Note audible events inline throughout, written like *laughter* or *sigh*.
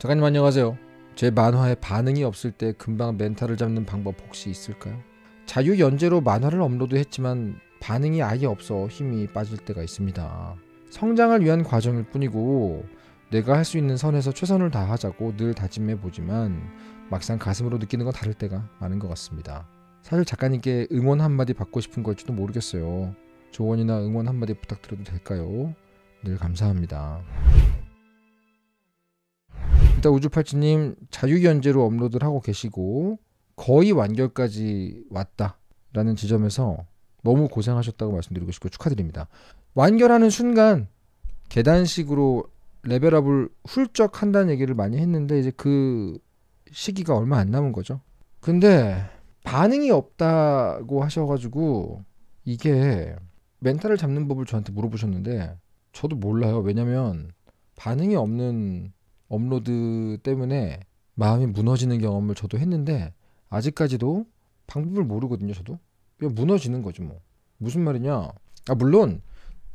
작가님 안녕하세요. 제 만화에 반응이 없을 때 금방 멘탈을 잡는 방법 혹시 있을까요? 자유 연재로 만화를 업로드했지만 반응이 아예 없어 힘이 빠질 때가 있습니다. 성장을 위한 과정일 뿐이고 내가 할 수 있는 선에서 최선을 다하자고 늘 다짐해 보지만 막상 가슴으로 느끼는 건 다를 때가 많은 것 같습니다. 사실 작가님께 응원 한마디 받고 싶은 걸지도 모르겠어요. 조언이나 응원 한마디 부탁드려도 될까요? 늘 감사합니다. 일단 우주팔찌님 자유연재로 업로드를 하고 계시고 거의 완결까지 왔다라는 지점에서 너무 고생하셨다고 말씀드리고 싶고 축하드립니다. 완결하는 순간 계단식으로 레벨업을 훌쩍 한다는 얘기를 많이 했는데 이제 그 시기가 얼마 안 남은 거죠. 근데 반응이 없다고 하셔가지고 이게 멘탈을 잡는 법을 저한테 물어보셨는데 저도 몰라요. 왜냐면 반응이 없는 업로드 때문에 마음이 무너지는 경험을 저도 했는데 아직까지도 방법을 모르거든요. 저도 그냥 무너지는 거죠. 뭐 무슨 말이냐? 아 물론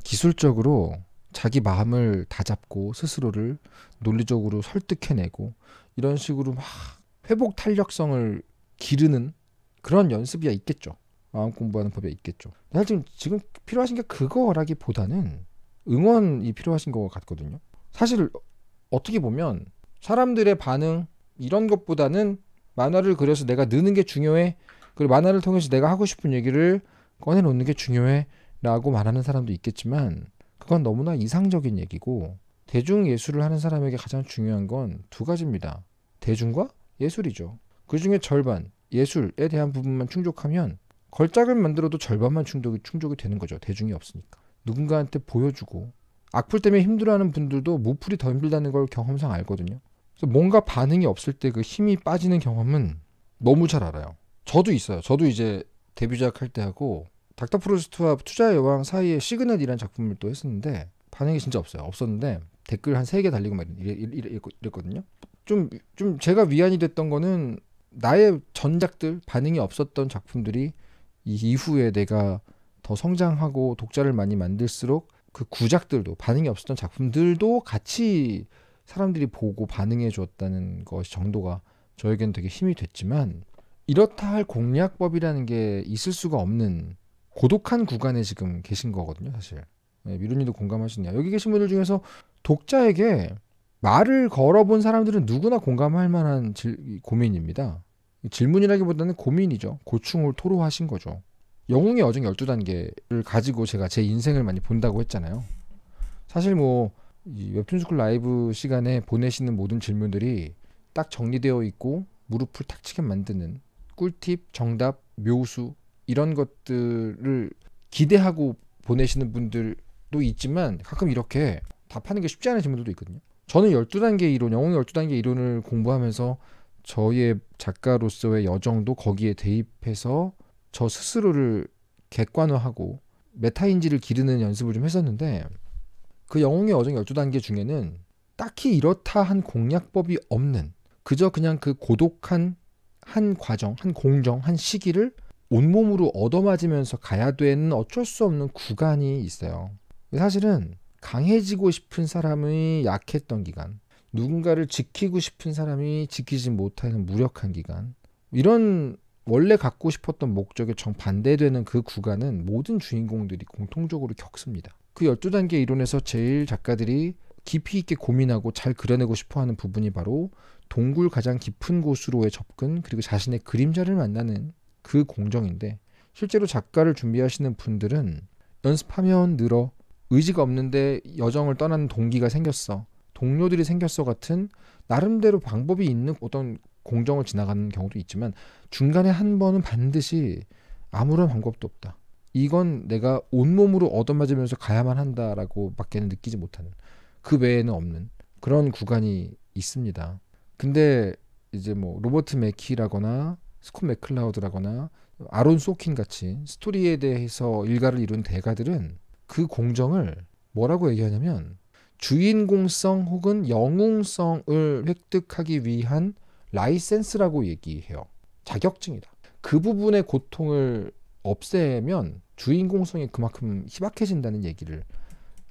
기술적으로 자기 마음을 다잡고 스스로를 논리적으로 설득해내고 이런 식으로 막 회복 탄력성을 기르는 그런 연습이야 있겠죠. 마음 공부하는 법이 있겠죠. 사실 지금, 지금 필요하신 게 그거라기보다는 응원이 필요하신 것 같거든요. 사실 어떻게 보면 사람들의 반응 이런 것보다는 만화를 그려서 내가 느는 게 중요해. 그리고 만화를 통해서 내가 하고 싶은 얘기를 꺼내놓는 게 중요해. 라고 말하는 사람도 있겠지만 그건 너무나 이상적인 얘기고 대중 예술을 하는 사람에게 가장 중요한 건 두 가지입니다. 대중과 예술이죠. 그 중에 절반, 예술에 대한 부분만 충족하면 걸작을 만들어도 절반만 충족이, 충족이 되는 거죠. 대중이 없으니까. 누군가한테 보여주고 악플 때문에 힘들어하는 분들도 무플이 더 힘들다는 걸 경험상 알거든요. 그래서 뭔가 반응이 없을 때 그 힘이 빠지는 경험은 너무 잘 알아요. 저도 있어요. 저도 이제 데뷔 작할 때 하고 닥터 프로스트와 투자 여왕 사이에 시그널이라는 작품을 또 했었는데 반응이 진짜 없어요. 없었는데 댓글 한 세 개 달리고 막 이랬, 이랬, 이랬거든요. 좀, 좀 제가 위안이 됐던 거는 나의 전작들 반응이 없었던 작품들이 이후에 내가 더 성장하고 독자를 많이 만들수록 그 구작들도 반응이 없었던 작품들도 같이 사람들이 보고 반응해 주었다는 것 정도가 저에겐 되게 힘이 됐지만 이렇다 할 공략법이라는 게 있을 수가 없는 고독한 구간에 지금 계신 거거든요, 사실. 네, 미루님도 공감하시네요. 여기 계신 분들 중에서 독자에게 말을 걸어본 사람들은 누구나 공감할 만한 질, 고민입니다. 질문이라기보다는 고민이죠. 고충을 토로하신 거죠. 영웅의 여정 12단계를 가지고 제가 제 인생을 많이 본다고 했잖아요. 사실 뭐 웹툰 스쿨 라이브 시간에 보내시는 모든 질문들이 딱 정리되어 있고 무릎을 탁 치게 만드는 꿀팁, 정답, 묘수 이런 것들을 기대하고 보내시는 분들도 있지만 가끔 이렇게 답하는 게 쉽지 않은 질문들도 있거든요. 저는 12단계 이론, 영웅의 12단계 이론을 공부하면서 저의 작가로서의 여정도 거기에 대입해서 저 스스로를 객관화하고 메타인지를 기르는 연습을 좀 했었는데 그 영웅의 어정 12단계 중에는 딱히 이렇다 한 공략법이 없는 그저 그냥 그 고독한 한 과정, 한 공정, 한 시기를 온몸으로 얻어맞으면서 가야 되는 어쩔 수 없는 구간이 있어요. 사실은 강해지고 싶은 사람이 약했던 기간, 누군가를 지키고 싶은 사람이 지키지 못하는 무력한 기간, 이런 원래 갖고 싶었던 목적에 정반대되는 그 구간은 모든 주인공들이 공통적으로 겪습니다. 그 12단계 이론에서 제일 작가들이 깊이 있게 고민하고 잘 그려내고 싶어 하는 부분이 바로 동굴 가장 깊은 곳으로의 접근 그리고 자신의 그림자를 만나는 그 공정인데 실제로 작가를 준비하시는 분들은 연습하면 늘어 의지가 없는데 여정을 떠나는 동기가 생겼어 동료들이 생겼어 같은 나름대로 방법이 있는 어떤 공정을 지나가는 경우도 있지만 중간에 한 번은 반드시 아무런 방법도 없다. 이건 내가 온몸으로 얻어맞으면서 가야만 한다라고 밖에는 느끼지 못하는 그 외에는 없는 그런 구간이 있습니다. 근데 이제 뭐 로버트 맥키라거나 스콧 맥클라우드라거나 아론 소킨 같이 스토리에 대해서 일가를 이룬 대가들은 그 공정을 뭐라고 얘기하냐면 주인공성 혹은 영웅성을 획득하기 위한 라이센스라고 얘기해요. 자격증이다. 그 부분의 고통을 없애면 주인공성이 그만큼 희박해진다는 얘기를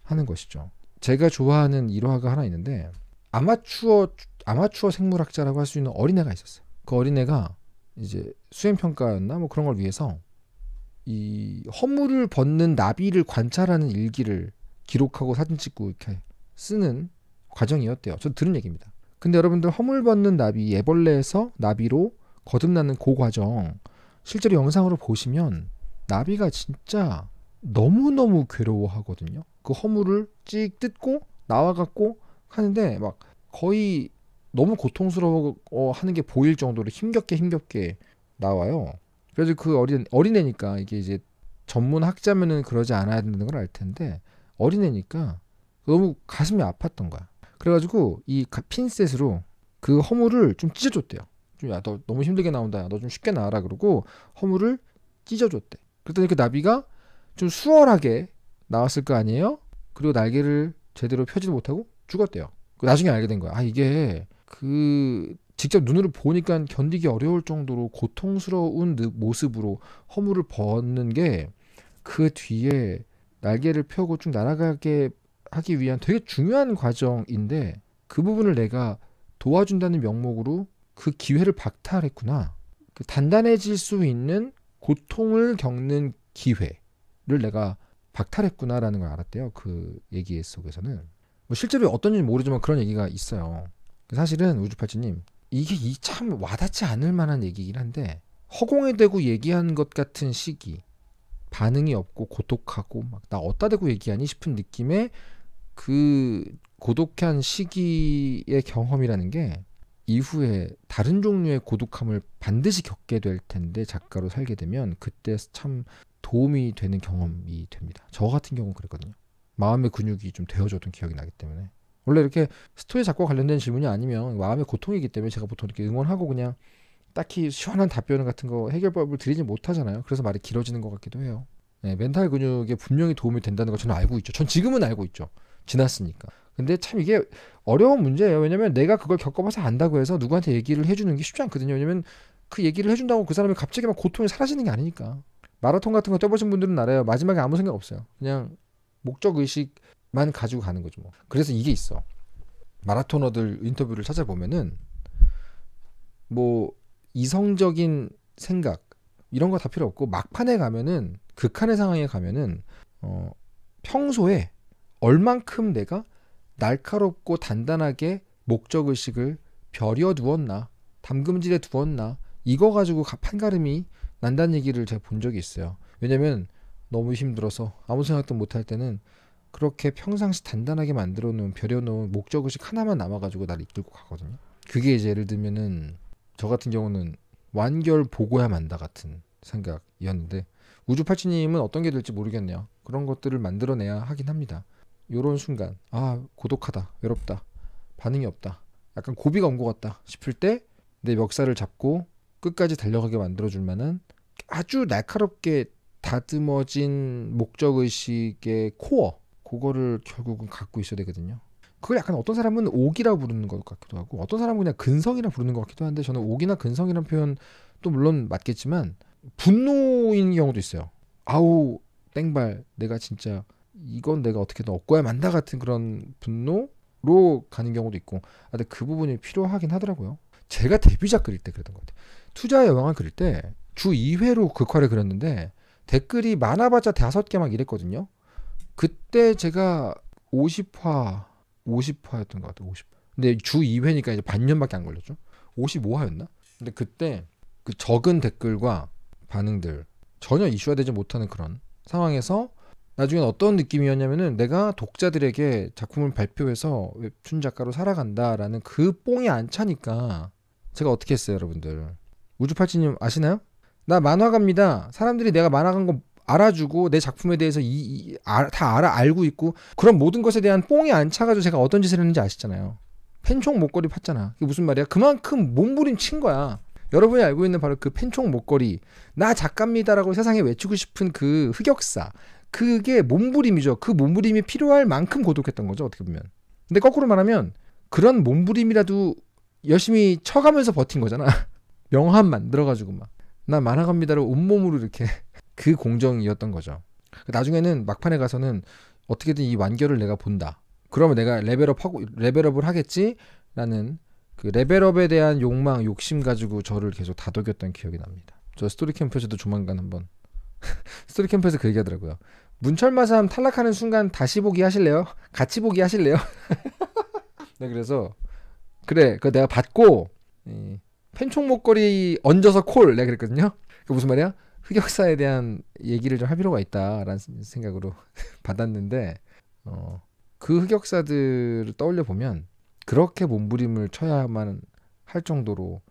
하는 것이죠. 제가 좋아하는 일화가 하나 있는데 아마추어 아마추어 생물학자라고 할 수 있는 어린애가 있었어요. 그 어린애가 이제 수행 평가였나 뭐 그런 걸 위해서 이 허물을 벗는 나비를 관찰하는 일기를 기록하고 사진 찍고 이렇게 쓰는 과정이었대요. 저 들은 얘기입니다. 근데 여러분들 허물벗는 나비 예벌레에서 나비로 거듭나는 그 과정 실제로 영상으로 보시면 나비가 진짜 너무너무 괴로워하거든요. 그 허물을 찍 뜯고 나와갖고 하는데 막 거의 너무 고통스러워 하는 게 보일 정도로 힘겹게 힘겹게 나와요. 그래서 그 어린 어린애니까 이게 이제 전문 학자면은 그러지 않아야 되는 걸 알 텐데 어린애니까 너무 가슴이 아팠던 거야. 그래가지고 이 핀셋으로 그 허물을 좀 찢어줬대요. 좀 야 너 너무 힘들게 나온다. 너 좀 쉽게 나와라 그러고 허물을 찢어줬대. 그랬더니 그 나비가 좀 수월하게 나왔을 거 아니에요? 그리고 날개를 제대로 펴지도 못하고 죽었대요. 그 나중에 알게 된 거야. 아 이게 그 직접 눈으로 보니까 견디기 어려울 정도로 고통스러운 모습으로 허물을 벗는 게 그 뒤에 날개를 펴고 쭉 날아가게 하기 위한 되게 중요한 과정인데 그 부분을 내가 도와준다는 명목으로 그 기회를 박탈했구나. 그 단단해질 수 있는 고통을 겪는 기회를 내가 박탈했구나라는 걸 알았대요. 그 얘기 속에서는. 뭐 실제로 어떤지 는 모르지만 그런 얘기가 있어요. 사실은 우주팔찌님, 이게 참 와닿지 않을 만한 얘기긴 한데, 허공에 대고 얘기한 것 같은 시기, 반응이 없고 고독하고 막나 어따 대고 얘기하니 싶은 느낌의 그 고독한 시기의 경험이라는 게 이후에 다른 종류의 고독함을 반드시 겪게 될 텐데 작가로 살게 되면 그때 참 도움이 되는 경험이 됩니다. 저 같은 경우는 그랬거든요. 마음의 근육이 좀 되어줬던 기억이 나기 때문에 원래 이렇게 스토리 작과 관련된 질문이 아니면 마음의 고통이기 때문에 제가 보통 이렇게 응원하고 그냥 딱히 시원한 답변 같은 거 해결법을 드리지 못하잖아요. 그래서 말이 길어지는 것 같기도 해요. 네, 멘탈 근육에 분명히 도움이 된다는 걸 저는 알고 있죠. 전 지금은 알고 있죠. 지났으니까. 근데 참 이게 어려운 문제예요. 왜냐면 내가 그걸 겪어봐서 안다고 해서 누구한테 얘기를 해주는 게 쉽지 않거든요. 왜냐면 그 얘기를 해준다고 그 사람이 갑자기 막 고통이 사라지는 게 아니니까. 마라톤 같은 거떠보신 분들은 알아요. 마지막에 아무 생각 없어요. 그냥 목적 의식만 가지고 가는 거죠. 뭐. 그래서 이게 있어. 마라토너들 인터뷰를 찾아보면은 뭐 이성적인 생각 이런 거 다 필요 없고 막판에 가면은 극한의 상황에 가면은 어 평소에 얼만큼 내가 날카롭고 단단하게 목적의식을 벼려 두었나, 담금질에 두었나, 이거 가지고 판가름이 난다는 얘기를 제가 본 적이 있어요. 왜냐면 너무 힘들어서 아무 생각도 못할 때는 그렇게 평상시 단단하게 만들어 놓은 벼려 놓은 목적의식 하나만 남아 가지고 날 이끌고 가거든요. 그게 이제 예를 들면은 저 같은 경우는 완결 보고야 만다 같은 생각이었는데 우주팔찌님은 어떤 게 될지 모르겠네요. 그런 것들을 만들어내야 하긴 합니다. 요런 순간 아 고독하다 외롭다 반응이 없다 약간 고비가 온 것 같다 싶을 때 내 멱살을 잡고 끝까지 달려가게 만들어줄 만한 아주 날카롭게 다듬어진 목적의식의 코어 그거를 결국은 갖고 있어야 되거든요 그걸 약간 어떤 사람은 옥이라 부르는 것 같기도 하고 어떤 사람은 그냥 근성이라 부르는 것 같기도 한데 저는 옥이나 근성이란 표현 도 물론 맞겠지만 분노인 경우도 있어요 아우 땡발 내가 진짜 이건 내가 어떻게든 얻고야 만다 같은 그런 분노로 가는 경우도 있고 아, 근데 그 부분이 필요하긴 하더라고요. 제가 데뷔작 그릴 때 그랬던 것 같아요. 투자의 여왕을 그릴 때 주 2회로 극화를 그 그렸는데 댓글이 많아봤자 다섯 개막 이랬거든요. 그때 제가 50화, 50화였던 것 같아요. 50. 화 근데 주 2회니까 이제 반년밖에 안 걸렸죠. 55화였나? 근데 그때 그 적은 댓글과 반응들 전혀 이슈화되지 못하는 그런 상황에서 나중엔 어떤 느낌이었냐면은 내가 독자들에게 작품을 발표해서 웹툰 작가로 살아간다라는 그 뽕이 안 차니까 제가 어떻게 했어요, 여러분들? 우주팔찌님 아시나요? 나 만화가입니다. 사람들이 내가 만화간 거 알아주고 내 작품에 대해서 이, 이 아, 다 알아 알고 있고 그런 모든 것에 대한 뽕이 안 차가지고 제가 어떤 짓을 했는지 아시잖아요. 펜총 목걸이 팠잖아. 이게 무슨 말이야? 그만큼 몸부림친 거야. 여러분이 알고 있는 바로 그 펜총 목걸이, 나 작가입니다라고 세상에 외치고 싶은 그 흑역사, 그게 몸부림이죠. 그 몸부림이 필요할 만큼 고독했던 거죠. 어떻게 보면. 근데 거꾸로 말하면 그런 몸부림이라도 열심히 쳐가면서 버틴 거잖아. *laughs* 명함 만들어가지고 막나 만화갑니다를 온몸으로 이렇게 *laughs* 그 공정이었던 거죠. 나중에는 막판에 가서는 어떻게든 이 완결을 내가 본다. 그러면 내가 레벨업하고 레벨업을 하겠지라는 그 레벨업에 대한 욕망, 욕심 가지고 저를 계속 다독였던 기억이 납니다. 저 스토리 캠프에서도 조만간 한번 *laughs* 스토리 캠프에서 그 얘기하더라고요. 문철마삼 탈락하는 순간 다시 보기 하실래요? 같이 보기 하실래요? *laughs* 네, 그래서 그래, 그 내가 받고 이, 팬총 목걸이 얹어서 콜 내가 그랬거든요. 그 무슨 말이야? 흑역사에 대한 얘기를 좀 할 필요가 있다라는 생각으로 *laughs* 받았는데 어, 그 흑역사들을 떠올려 보면 그렇게 몸부림을 쳐야만 할 정도로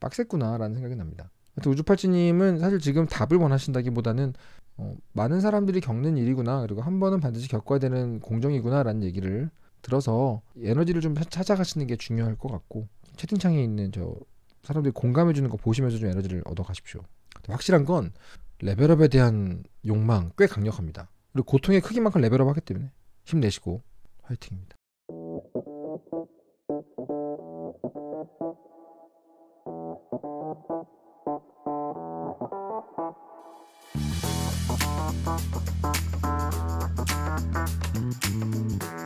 빡셌구나라는 생각이 납니다. 우주팔찌님은 사실 지금 답을 원하신다기보다는 어, 많은 사람들이 겪는 일이구나 그리고 한 번은 반드시 겪어야 되는 공정이구나라는 얘기를 들어서 에너지를 좀 찾아가시는 게 중요할 것 같고 채팅창에 있는 저 사람들이 공감해 주는 거 보시면서 좀 에너지를 얻어 가십시오. 확실한 건 레벨업에 대한 욕망 꽤 강력합니다. 그리고 고통의 크기만큼 레벨업 하기 때문에 힘내시고 화이팅입니다. Thank you.